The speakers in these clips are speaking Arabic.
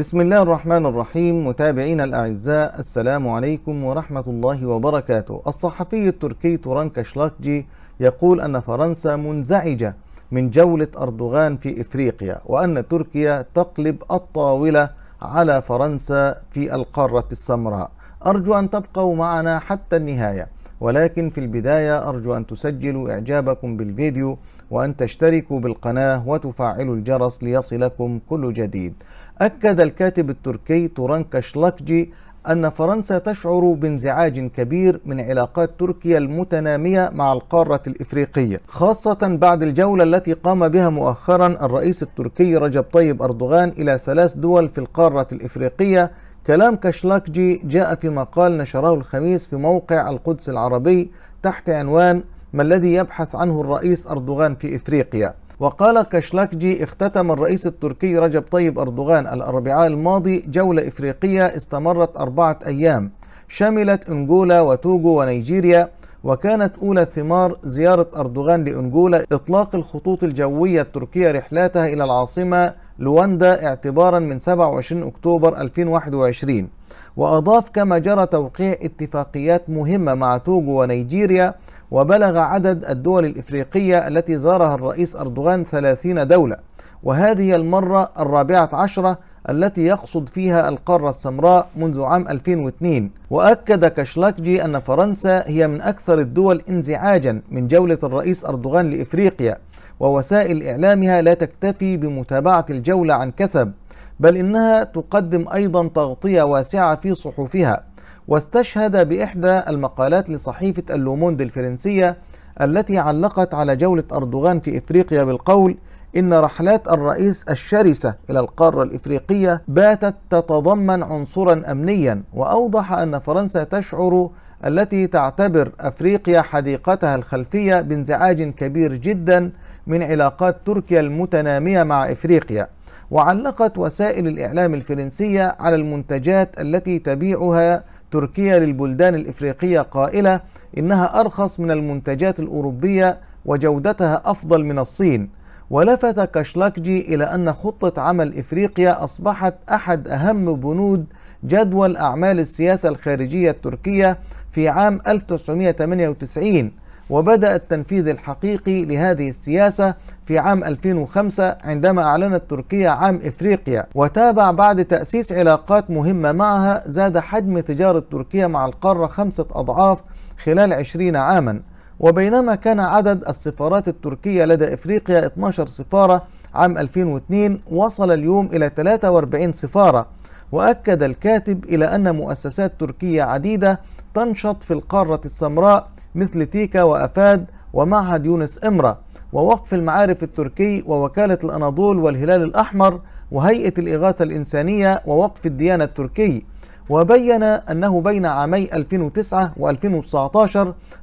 بسم الله الرحمن الرحيم متابعينا الأعزاء السلام عليكم ورحمة الله وبركاته الصحفي التركي توران كشلاكجي يقول أن فرنسا منزعجة من جولة أردوغان في إفريقيا وأن تركيا تقلب الطاولة على فرنسا في القارة السمراء أرجو أن تبقوا معنا حتى النهاية ولكن في البداية أرجو أن تسجلوا إعجابكم بالفيديو وأن تشتركوا بالقناة وتفعلوا الجرس ليصلكم كل جديد أكد الكاتب التركي توران شلاكجي أن فرنسا تشعر بانزعاج كبير من علاقات تركيا المتنامية مع القارة الإفريقية خاصة بعد الجولة التي قام بها مؤخرا الرئيس التركي رجب طيب أردوغان إلى ثلاث دول في القارة الإفريقية كلام كشلاكجي جاء في مقال نشره الخميس في موقع القدس العربي تحت عنوان ما الذي يبحث عنه الرئيس أردوغان في إفريقيا وقال كشلاكجي اختتم الرئيس التركي رجب طيب أردوغان الأربعاء الماضي جولة إفريقية استمرت أربعة أيام شملت أنجولا وتوغو ونيجيريا وكانت أولى ثمار زيارة أردوغان لأنجولا إطلاق الخطوط الجوية التركية رحلاتها إلى العاصمة لواندا اعتبارا من 27 أكتوبر 2021 وأضاف كما جرى توقيع اتفاقيات مهمة مع توجو ونيجيريا وبلغ عدد الدول الإفريقية التي زارها الرئيس أردوغان 30 دولة وهذه المرة الرابعة عشرة التي يقصد فيها القارة السمراء منذ عام 2002 وأكد كشلاكجي أن فرنسا هي من أكثر الدول انزعاجا من جولة الرئيس أردوغان لإفريقيا ووسائل إعلامها لا تكتفي بمتابعة الجولة عن كثب بل إنها تقدم أيضا تغطية واسعة في صحفها واستشهد بإحدى المقالات لصحيفة اللوموند الفرنسية التي علقت على جولة أردوغان في إفريقيا بالقول إن رحلات الرئيس الشرسة إلى القارة الإفريقية باتت تتضمن عنصرا أمنيا وأوضح أن فرنسا تشعر التي تعتبر أفريقيا حديقتها الخلفية بانزعاج كبير جدا من علاقات تركيا المتنامية مع إفريقيا وعلقت وسائل الإعلام الفرنسية على المنتجات التي تبيعها تركيا للبلدان الإفريقية قائلة إنها أرخص من المنتجات الأوروبية وجودتها أفضل من الصين ولفت كشلاكجي إلى أن خطة عمل إفريقيا أصبحت أحد أهم بنود جدول أعمال السياسة الخارجية التركية في عام 1998 وبدأ التنفيذ الحقيقي لهذه السياسة في عام 2005 عندما أعلنت تركيا عام إفريقيا وتابع بعد تأسيس علاقات مهمة معها زاد حجم تجارة تركيا مع القارة خمسة أضعاف خلال 20 عاما وبينما كان عدد السفارات التركية لدى إفريقيا 12 سفارة عام 2002 وصل اليوم إلى 43 سفارة وأكد الكاتب إلى أن مؤسسات تركية عديدة تنشط في القارة السمراء مثل تيكا وأفاد ومعهد يونس إمرة ووقف المعارف التركي ووكالة الأناضول والهلال الأحمر وهيئة الإغاثة الإنسانية ووقف الديانة التركي وبين أنه بين عامي 2009 و2019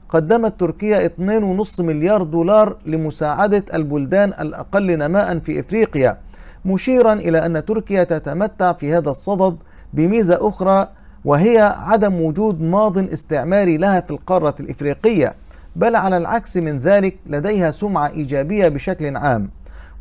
قدمت تركيا 2.5 مليار دولار لمساعدة البلدان الأقل نماء في إفريقيا مشيرا إلى أن تركيا تتمتع في هذا الصدد بميزة أخرى وهي عدم وجود ماض استعماري لها في القارة الإفريقية بل على العكس من ذلك لديها سمعة إيجابية بشكل عام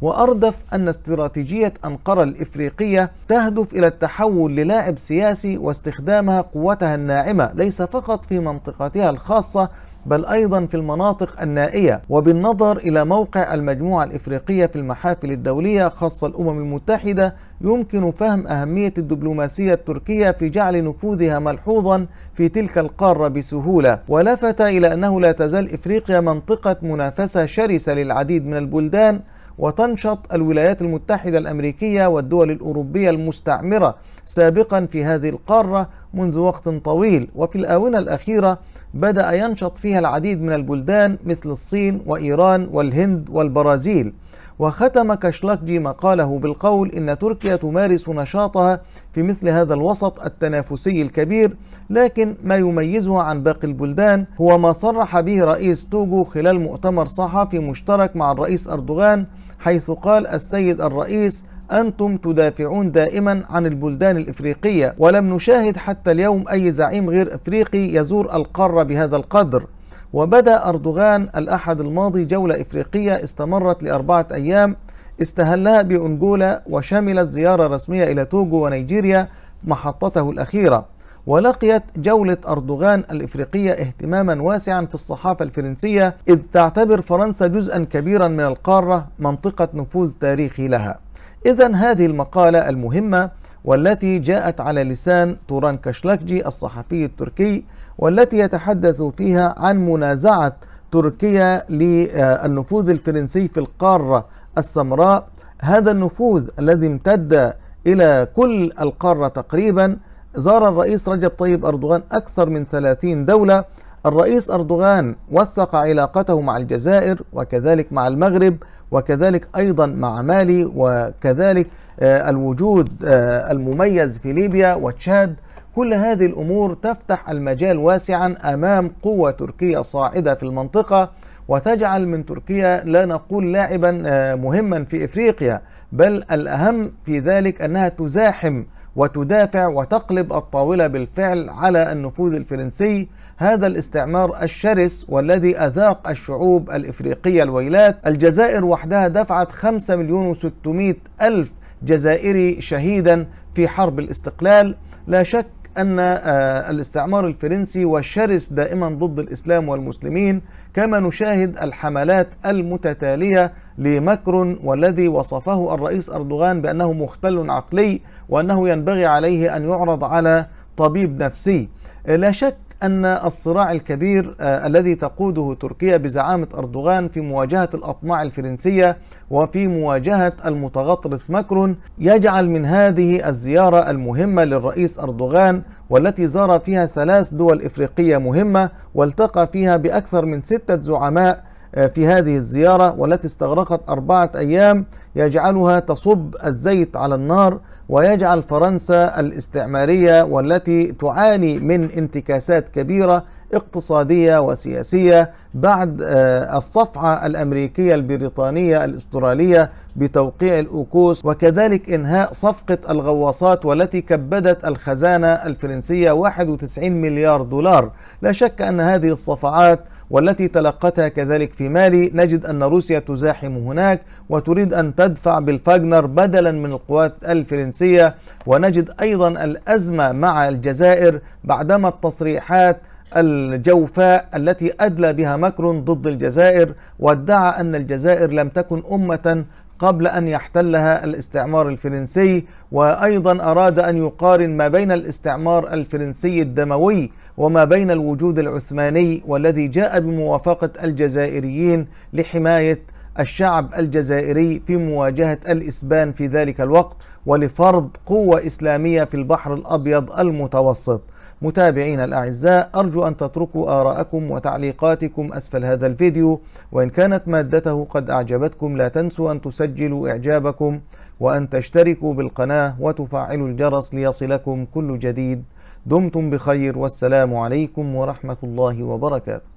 وأردف أن استراتيجية أنقرة الإفريقية تهدف إلى التحول للاعب سياسي واستخدامها قوتها الناعمة ليس فقط في منطقتها الخاصة بل أيضا في المناطق النائية وبالنظر إلى موقع المجموعة الإفريقية في المحافل الدولية خاصة الأمم المتحدة يمكن فهم أهمية الدبلوماسية التركية في جعل نفوذها ملحوظا في تلك القارة بسهولة ولفت إلى أنه لا تزال إفريقيا منطقة منافسة شرسة للعديد من البلدان وتنشط الولايات المتحدة الأمريكية والدول الأوروبية المستعمرة سابقا في هذه القارة منذ وقت طويل وفي الآونة الأخيرة بدأ ينشط فيها العديد من البلدان مثل الصين وإيران والهند والبرازيل وختم كشلاكجي مقاله بالقول إن تركيا تمارس نشاطها في مثل هذا الوسط التنافسي الكبير لكن ما يميزها عن باقي البلدان هو ما صرح به رئيس توجو خلال مؤتمر صحفي مشترك مع الرئيس أردوغان حيث قال السيد الرئيس أنتم تدافعون دائما عن البلدان الإفريقية ولم نشاهد حتى اليوم أي زعيم غير إفريقي يزور القارة بهذا القدر وبدا أردوغان الأحد الماضي جولة إفريقية استمرت لأربعة أيام استهلها بأنجولا وشملت زيارة رسمية إلى توجو ونيجيريا محطته الأخيرة ولقيت جولة أردوغان الإفريقية اهتماما واسعا في الصحافة الفرنسية إذ تعتبر فرنسا جزءا كبيرا من القارة منطقة نفوذ تاريخي لها إذا هذه المقالة المهمة والتي جاءت على لسان توران كشلاكجي الصحفي التركي والتي يتحدث فيها عن منازعة تركيا للنفوذ الفرنسي في القارة السمراء هذا النفوذ الذي امتد إلى كل القارة تقريبا زار الرئيس رجب طيب أردوغان أكثر من 30 دولة الرئيس أردوغان وثق علاقته مع الجزائر وكذلك مع المغرب وكذلك أيضا مع مالي وكذلك آه، الوجود آه، المميز في ليبيا وتشاد كل هذه الأمور تفتح المجال واسعا أمام قوة تركية صاعدة في المنطقة وتجعل من تركيا لا نقول لاعبا آه، مهما في إفريقيا بل الأهم في ذلك أنها تزاحم وتدافع وتقلب الطاولة بالفعل على النفوذ الفرنسي هذا الاستعمار الشرس والذي أذاق الشعوب الإفريقية الويلات الجزائر وحدها دفعت 5 مليون و600 ألف جزائري شهيدا في حرب الاستقلال لا شك أن آه، الاستعمار الفرنسي وشرس دائما ضد الإسلام والمسلمين كما نشاهد الحملات المتتالية لمكرون والذي وصفه الرئيس أردوغان بأنه مختل عقلي وأنه ينبغي عليه أن يعرض على طبيب نفسي لا شك أن الصراع الكبير آه، الذي تقوده تركيا بزعامة أردوغان في مواجهة الأطماع الفرنسية وفي مواجهة المتغطرس ماكرون يجعل من هذه الزيارة المهمة للرئيس أردوغان والتي زار فيها ثلاث دول إفريقية مهمة والتقى فيها بأكثر من ستة زعماء آه، في هذه الزيارة والتي استغرقت أربعة أيام يجعلها تصب الزيت على النار ويجعل فرنسا الاستعمارية والتي تعاني من انتكاسات كبيرة اقتصادية وسياسية بعد آه، الصفعة الأمريكية البريطانية الأسترالية بتوقيع الأوكوس وكذلك إنهاء صفقة الغواصات والتي كبدت الخزانة الفرنسية 91 مليار دولار لا شك أن هذه الصفعات والتي تلقتها كذلك في مالي نجد أن روسيا تزاحم هناك وتريد أن تدفع بالفاجنر بدلا من القوات الفرنسية ونجد أيضا الأزمة مع الجزائر بعدما التصريحات الجوفاء التي أدلى بها مكر ضد الجزائر وادعى أن الجزائر لم تكن أمة قبل أن يحتلها الاستعمار الفرنسي وأيضا أراد أن يقارن ما بين الاستعمار الفرنسي الدموي وما بين الوجود العثماني والذي جاء بموافقة الجزائريين لحماية الشعب الجزائري في مواجهة الإسبان في ذلك الوقت ولفرض قوة إسلامية في البحر الأبيض المتوسط متابعين الأعزاء أرجو أن تتركوا آراءكم وتعليقاتكم أسفل هذا الفيديو وإن كانت مادته قد أعجبتكم لا تنسوا أن تسجلوا إعجابكم وأن تشتركوا بالقناة وتفعلوا الجرس ليصلكم كل جديد دمتم بخير والسلام عليكم ورحمة الله وبركاته